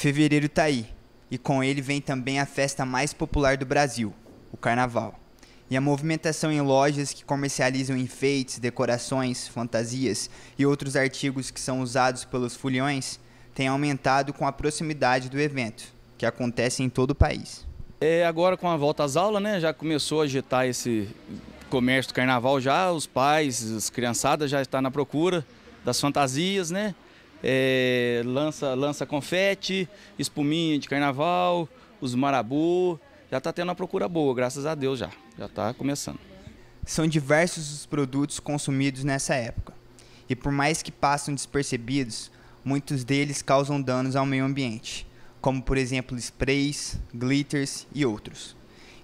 Fevereiro tá aí, e com ele vem também a festa mais popular do Brasil, o Carnaval. E a movimentação em lojas que comercializam enfeites, decorações, fantasias e outros artigos que são usados pelos foliões tem aumentado com a proximidade do evento, que acontece em todo o país. É, agora com a volta às aulas, né, já começou a agitar esse comércio do carnaval já, os pais, as criançadas já estão na procura das fantasias, né? é, lança, lança confete, espuminha de carnaval, os marabu. Já está tendo uma procura boa, graças a Deus já. Já está começando. São diversos os produtos consumidos nessa época. E por mais que passam despercebidos, muitos deles causam danos ao meio ambiente, como por exemplo sprays, glitters e outros.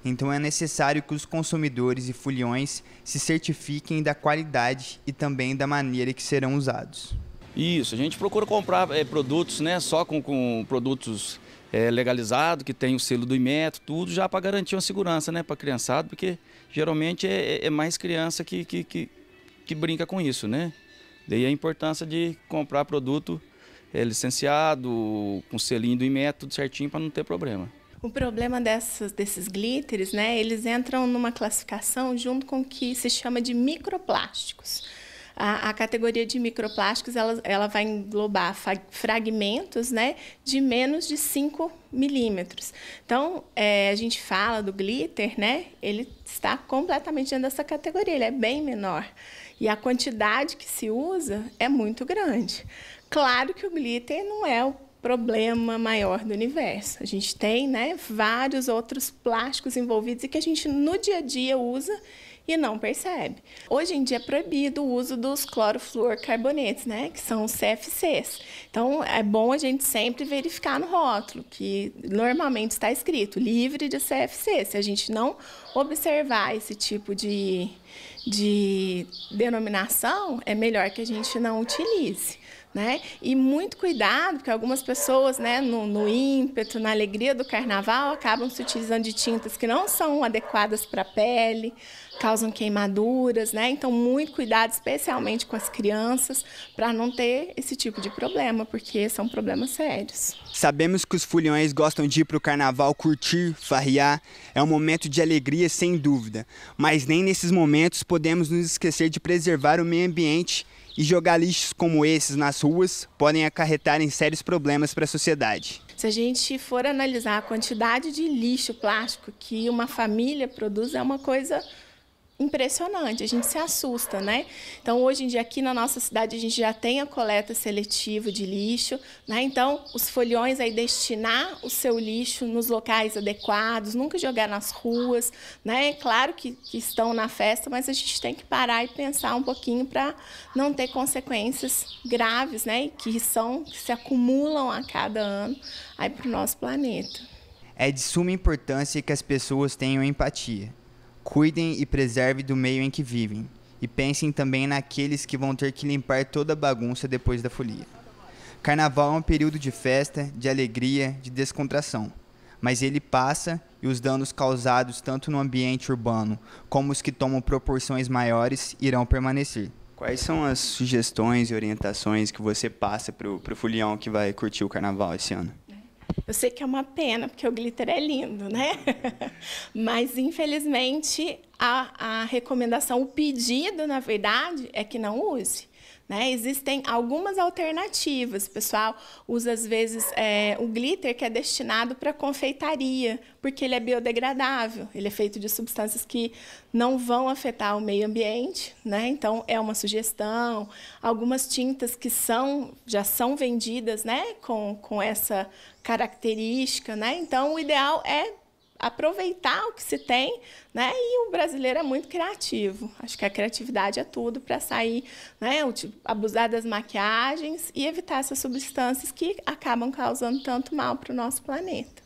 Então é necessário que os consumidores e foliões se certifiquem da qualidade e também da maneira que serão usados. Isso, a gente procura comprar é, produtos, né, só com, com produtos é, legalizados, que tem o selo do IMET, tudo, já para garantir uma segurança, né, para criançado, porque geralmente é, é, é mais criança que, que, que, que, brinca com isso, né? Daí a importância de comprar produto é, licenciado, com selinho do IMET, tudo certinho, para não ter problema. O problema dessas, desses glitters, né, eles entram numa classificação junto com o que se chama de microplásticos a, a categoria de microplásticos ela, ela vai englobar fragmentos né, de menos de 5 milímetros. Então, é, a gente fala do glitter, né? Ele está completamente dentro dessa categoria, ele é bem menor. E a quantidade que se usa é muito grande. Claro que o glitter não é o problema maior do universo. A gente tem né, vários outros plásticos envolvidos e que a gente no dia a dia usa e não percebe. Hoje em dia é proibido o uso dos clorofluorcarbonetos, né, que são os CFCs. Então é bom a gente sempre verificar no rótulo que normalmente está escrito livre de CFC. Se a gente não observar esse tipo de, de denominação, é melhor que a gente não utilize. Né? E muito cuidado, porque algumas pessoas, né, no, no, ímpeto, na alegria do carnaval, acabam se utilizando de tintas que não são adequadas para a pele, causam queimaduras, né? Então, muito cuidado, especialmente com as crianças, para não ter esse tipo de problema, porque são problemas sérios. Sabemos que os fulhões gostam de ir para o carnaval curtir, farriar. É um momento de alegria, sem dúvida. Mas nem nesses momentos podemos nos esquecer de preservar o meio ambiente e jogar lixos como esses nas ruas podem acarretar em sérios problemas para a sociedade. Se a gente for analisar a quantidade de lixo plástico que uma família produz, é uma coisa impressionante, a gente se assusta, né? Então, hoje em dia, aqui na nossa cidade, a gente já tem a coleta seletiva de lixo, né? Então, os folhões aí destinar o seu lixo nos locais adequados, nunca jogar nas ruas, né? Claro que, que estão na festa, mas a gente tem que parar e pensar um pouquinho para não ter consequências graves, né? Que são, que se acumulam a cada ano aí para o nosso planeta. É de suma importância que as pessoas tenham empatia Cuidem e preservem do meio em que vivem. E pensem também naqueles que vão ter que limpar toda a bagunça depois da folia. Carnaval é um período de festa, de alegria, de descontração. Mas ele passa e os danos causados tanto no ambiente urbano como os que tomam proporções maiores irão permanecer. Quais são as sugestões e orientações que você passa para o folião que vai curtir o carnaval esse ano? Eu sei que é uma pena, porque o glitter é lindo, né? Mas, infelizmente, a, a recomendação, o pedido, na verdade, é que não use. Né? Existem algumas alternativas. O pessoal usa, às vezes, é, o glitter que é destinado para confeitaria, porque ele é biodegradável, ele é feito de substâncias que não vão afetar o meio ambiente. Né? Então, é uma sugestão. Algumas tintas que são, já são vendidas né? com, com essa característica. Né? Então, o ideal é aproveitar o que se tem, né? E o brasileiro é muito criativo. Acho que a criatividade é tudo para sair, né? Abusar das maquiagens e evitar essas substâncias que acabam causando tanto mal para o nosso planeta.